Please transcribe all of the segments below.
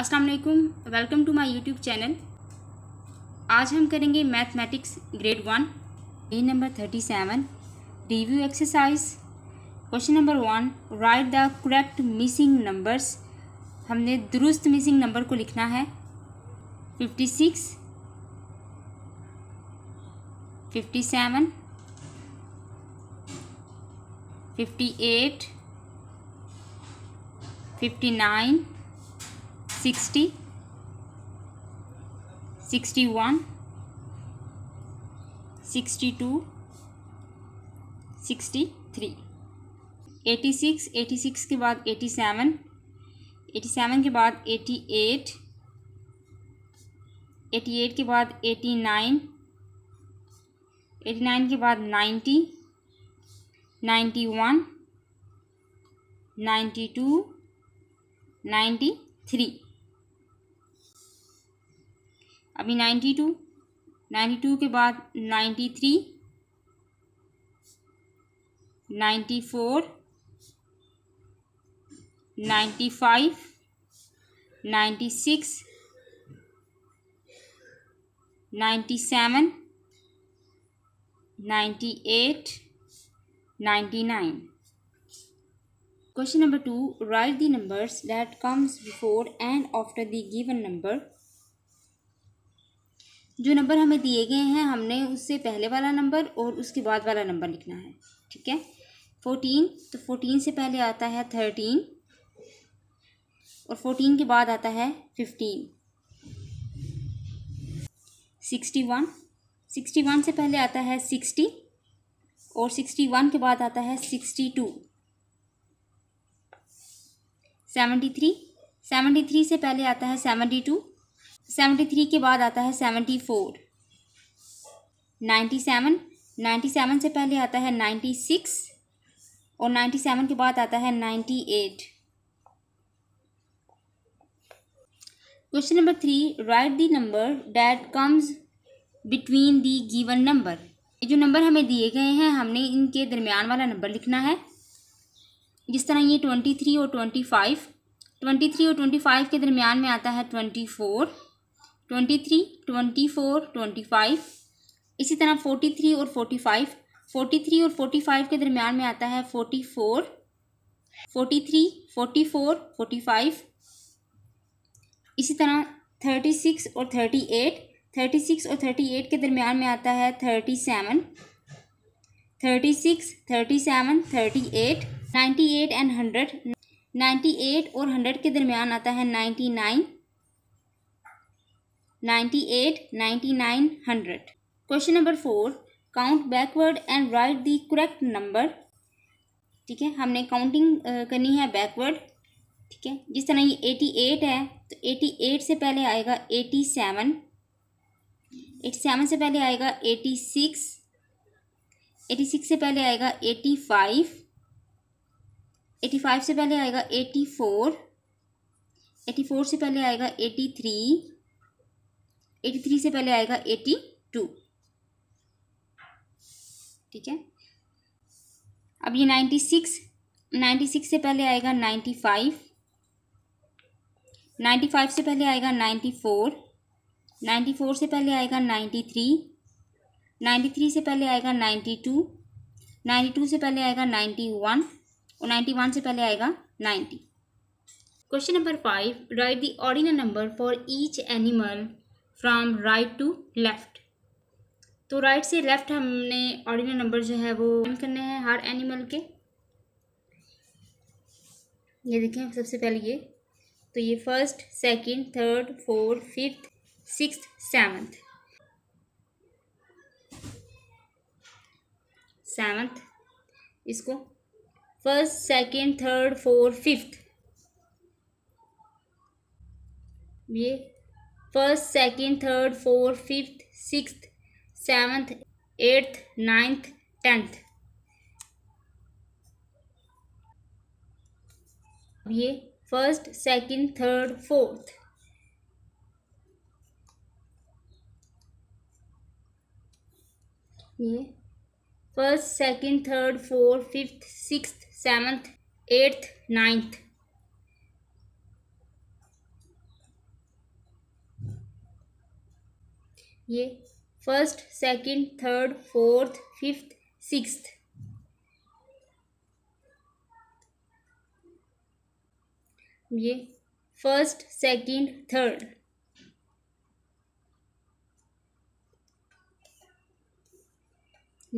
अस्सलाम वालेकुम welcome to my YouTube channel आज हम करेंगे mathematics grade one A number thirty seven review exercise question number one write the correct missing numbers हमने दुरुस्त missing number को लिखना है fifty six fifty seven fifty eight fifty nine sixty sixty one sixty two sixty three eighty six eighty six के बाद eighty seven eighty seven के बाद eighty eight eighty eight के बाद एटी नाइन एटी नाइन के बाद ninety ninety one ninety two ninety three अभी ninety two ninety two के बाद ninety three ninety four ninety five ninety six ninety seven ninety eight ninety nine Question number 2. Write the numbers that comes before and after the given number जो number हमें दिए गए हैं हमने उससे पहले वाला नंबर और उसके बाद वाला नंबर लिखना है ठीक है फोर्टीन तो फोर्टीन से पहले आता है थर्टीन और फोर्टीन के बाद आता है fifteen sixty one sixty one से पहले आता है सिक्सटी और सिक्सटी वन के बाद आता है sixty two seventy three seventy three से पहले आता है सेवेंटी टू सेवेंटी थ्री के बाद आता है seventy four ninety seven ninety seven से पहले आता है नाइन्टी सिक्स और नाइन्टी सेवन के बाद आता है ninety eight question number three write the number that comes between the given number ये जो नंबर हमें दिए गए हैं हमने इनके दरमियान वाला नंबर लिखना है जिस तरह ये ट्वेंटी थ्री और ट्वेंटी फाइव ट्वेंटी थ्री और ट्वेंटी फाइव के दरमियान में आता है twenty four twenty three twenty four twenty five इसी तरह फोर्टी थ्री और फोर्टी फाइव फोर्टी थ्री और फोर्टी फाइव के दरमियान में आता है forty four forty three forty four forty five इसी तरह थर्टी सिक्स और थर्टी एट थर्टी सिक्स और थर्टी एट के दरमियान में आता है thirty seven thirty six thirty seven thirty eight ninety eight and hundred ninety eight और हंड्रेड के दरमियान आता है ninety nine ninety eight ninety nine hundred question number four count backward and write the correct number ठीक है हमने counting करनी है बैकवर्ड ठीक है जिस तरह ये एटी एट है तो एटी एट से पहले आएगा एटी सेवन एटी सेवन से पहले आएगा एटी सिक्स एटी सिक्स से पहले आएगा एटी फाइव एटी फाइव से पहले आएगा एटी फोर एटी फोर से पहले आएगा एटी थ्री एटी थ्री से पहले आएगा एटी टू ठीक है अब ये नाइन्टी सिक्स नाइन्टी सिक्स से पहले आएगा नाइन्टी फाइव नाइन्टी फाइव से पहले आएगा नाइन्टी फोर नाइन्टी फोर से पहले आएगा नाइन्टी थ्री नाइन्टी थ्री से पहले आएगा नाइन्टी टू नाइन्टी टू से पहले आएगा नाइन्टी वन और नाइन्टी वन से पहले आएगा ninety question number five write the ordinal number for each animal from right to left तो राइट से लेफ़्ट हमने ऑर्डिनल नंबर जो है वो करने हैं हर एनिमल के ये देखें सबसे पहले ये तो ये first second, third fourth fifth six seventh seventh इसको first second, third fourth fifth ये first second third fourth fifth six seventh eighth ninth tenth ये फर्स्ट सेकेंड थर्ड फोर्थ ये first second third fourth fifth six seventh eighth ninth ये first second, third fourth fifth six ये first second, third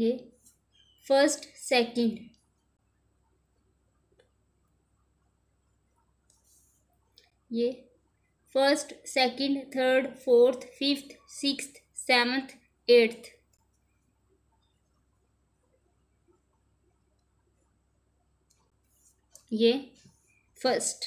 ये first second ये first second, third fourth fifth six seventh eighth ये first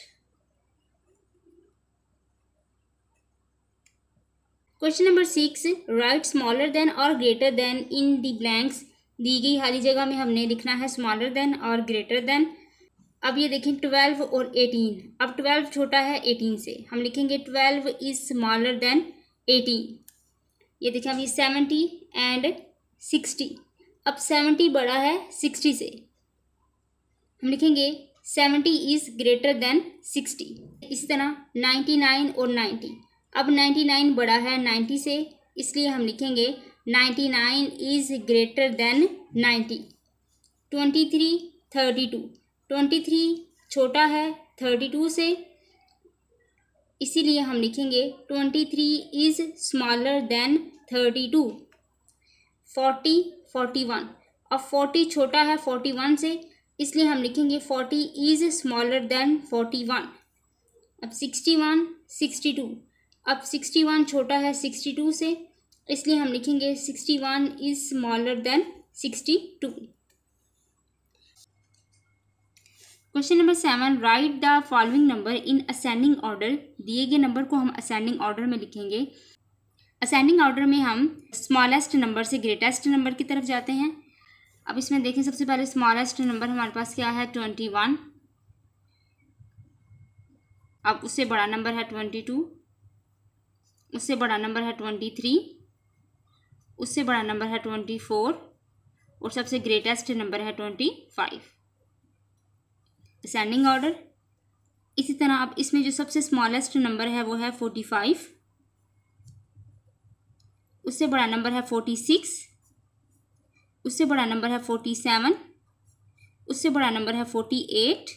question number six write smaller than और greater than in the blanks दी गई खाली जगह में हमने लिखना है स्मॉलर देन और ग्रेटर देन अब ये देखें ट्वेल्व और एटीन अब ट्वेल्व छोटा है एटीन से हम लिखेंगे twelve is smaller than eighteen ये देखें अभी सेवेंटी एंड सिक्सटी अब सेवेंटी बड़ा है सिक्सटी से हम लिखेंगे seventy is greater than sixty इसी तरह नाइन्टी नाइन और नाइन्टी अब नाइन्टी नाइन बड़ा है नाइन्टी से इसलिए हम लिखेंगे ninety nine is greater than ninety twenty three thirty two twenty three छोटा है थर्टी टू से इसीलिए हम लिखेंगे twenty three is smaller than thirty two forty forty one अब फोर्टी छोटा है फोर्टी वन से इसलिए हम लिखेंगे forty is smaller than forty one अब सिक्सटी वन सिक्सटी टू अब सिक्सटी वन छोटा है सिक्सटी टू से इसलिए हम लिखेंगे sixty one is smaller than sixty two question number seven write the following number in ascending order दिए गए नंबर को हम असेंडिंग ऑर्डर में लिखेंगे असेंडिंग ऑर्डर में हम स्मॉलेस्ट नंबर से ग्रेटेस्ट नंबर की तरफ जाते हैं अब इसमें देखें सबसे पहले स्मॉलेस्ट नंबर हमारे पास क्या है ट्वेंटी वन अब उससे बड़ा नंबर है ट्वेंटी टू उससे बड़ा नंबर है ट्वेंटी थ्री उससे बड़ा नंबर है ट्वेंटी फोर और सबसे ग्रेटेस्ट नंबर है ट्वेंटी फाइव असेंडिंग ऑर्डर इसी तरह अब इसमें जो सबसे स्मॉलेस्ट नंबर है वो है फोर्टी फाइव उससे बड़ा नंबर है फोर्टी सिक्स उससे बड़ा नंबर है फोर्टी सेवन उससे बड़ा नंबर है फोर्टी एट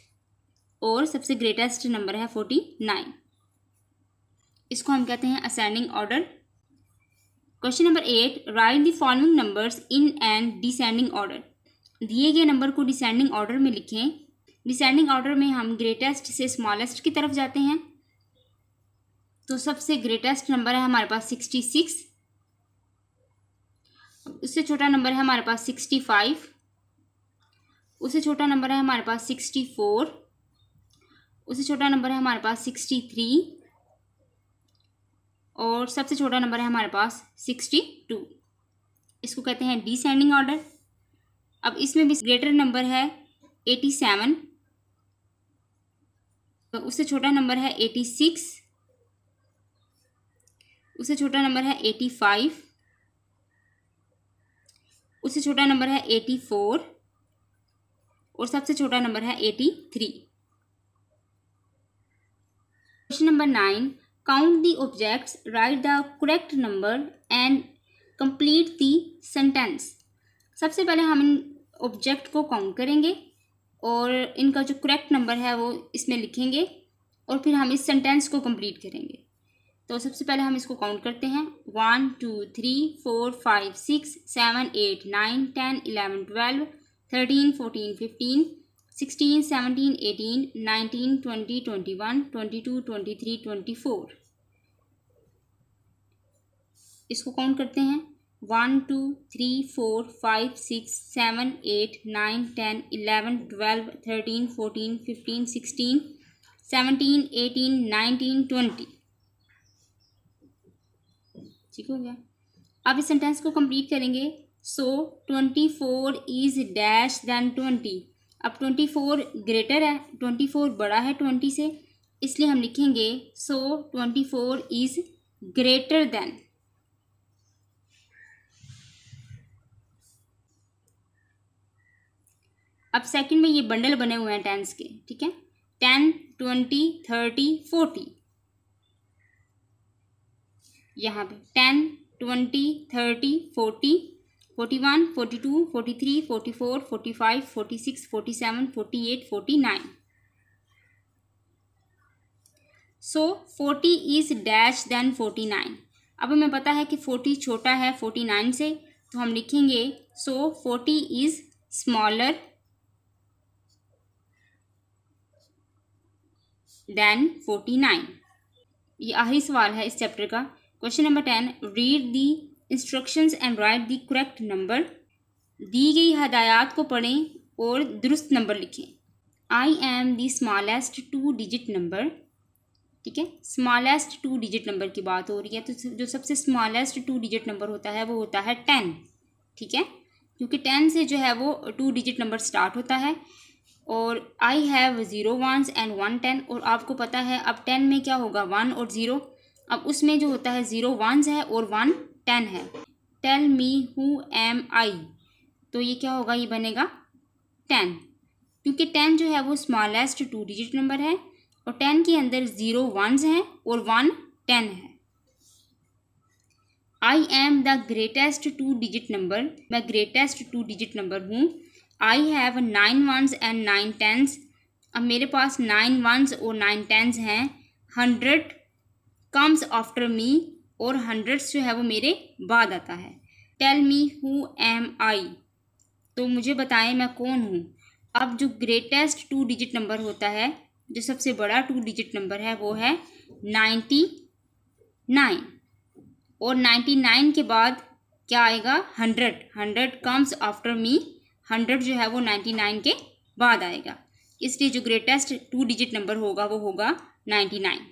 और सबसे ग्रेटेस्ट नंबर है फोर्टी नाइन इसको हम कहते हैं ascending order question number eight write the following numbers in and descending order दिए गए नंबर को डिसेंडिंग ऑर्डर में लिखें डिसेंडिंग ऑर्डर में हम ग्रेटेस्ट से स्मॉलेस्ट की तरफ जाते हैं तो सबसे ग्रेटेस्ट नंबर है हमारे पास सिक्सटी सिक्स उससे छोटा नंबर है हमारे पास सिक्सटी फाइव उससे छोटा नंबर है हमारे पास सिक्सटी फोर उससे छोटा नंबर है हमारे पास सिक्सटी थ्री और सबसे छोटा नंबर है हमारे पास सिक्सटी टू इसको कहते हैं डिसेंडिंग ऑर्डर अब इसमें भी ग्रेटर नंबर है एटी सेवन तो उससे छोटा नंबर है एटी सिक्स उससे छोटा नंबर है एटी फाइव उससे छोटा नंबर है एटी फोर और सबसे छोटा नंबर है eighty three question number nine count the objects write the correct number and complete the sentence सबसे पहले हम इन ऑब्जेक्ट को काउंट करेंगे और इनका जो करेक्ट नंबर है वो इसमें लिखेंगे और फिर हम इस सेंटेंस को कंप्लीट करेंगे तो सबसे पहले हम इसको काउंट करते हैं one two three four five six seven eight nine ten eleven twelve thirteen fourteen fifteen sixteen seventeen eighteen nineteen twenty twenty one twenty two twenty three twenty four इसको काउंट करते हैं one two three four five six seven eight nine ten eleven twelve thirteen fourteen fifteen sixteen seventeen eighteen nineteen twenty ठीक हो गया अब इस sentence को complete करेंगे so twenty four is dash then twenty अब ट्वेंटी फोर ग्रेटर है twenty four बड़ा है ट्वेंटी से इसलिए हम लिखेंगे so twenty four is greater than अब सेकंड में ये बंडल बने हुए हैं टेंस के ठीक है टेन ट्वेंटी थर्टी फोर्टी यहाँ पे ten twenty thirty forty forty one forty two forty three forty four forty five forty six forty seven forty eight forty nine so forty is dash than forty nine अब हमें पता है कि forty छोटा है forty nine से तो हम लिखेंगे so forty is smaller than forty nine ये आखिरी सवाल है इस चैप्टर का question number ten read the instructions and write the correct number दी गई हदायत को पढ़ें और दुरुस्त नंबर लिखें I am the smallest two digit number ठीक है स्मॉलेस्ट टू डिजिट नंबर की बात हो रही है तो जो सबसे स्मॉलेस्ट टू डिजिट नंबर होता है वो होता है टेन ठीक है क्योंकि टेन से जो है वो टू डिजिट नंबर स्टार्ट होता है और I have zero ones and one ten और आपको पता है अब टेन में क्या होगा वन और ज़ीरो अब उसमें जो होता है ज़ीरो वंस है और वन टेन है tell me who am I तो ये क्या होगा ये बनेगा टेन क्योंकि टेन जो है वो स्मॉलेस्ट टू डिजिट नंबर है और टेन के अंदर ज़ीरो वंस हैं और वन टेन है I am the greatest two digit number मैं ग्रेटेस्ट टू डिजिट नंबर हूँ I have nine ones and nine tens अब मेरे पास नाइन वंस और नाइन टेंस हैं हंड्रेड कम्स आफ्टर मी और हंड्रेड्स जो है वो मेरे बाद आता है tell me who am I तो मुझे बताएं मैं कौन हूँ अब जो ग्रेटेस्ट टू डिजिट नंबर होता है जो सबसे बड़ा टू डिजिट नंबर है वो है नाइन्टी नाइन और नाइन्टी नाइन के बाद क्या आएगा hundred hundred comes after me hundred जो है वो नाइन्टी नाइन के बाद आएगा इसलिए जो ग्रेटेस्ट टू डिजिट नंबर होगा वो होगा नाइन्टी नाइन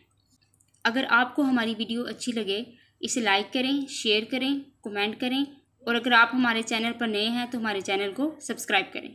अगर आपको हमारी वीडियो अच्छी लगे इसे लाइक करें शेयर करें कमेंट करें और अगर आप हमारे चैनल पर नए हैं तो हमारे चैनल को सब्सक्राइब करें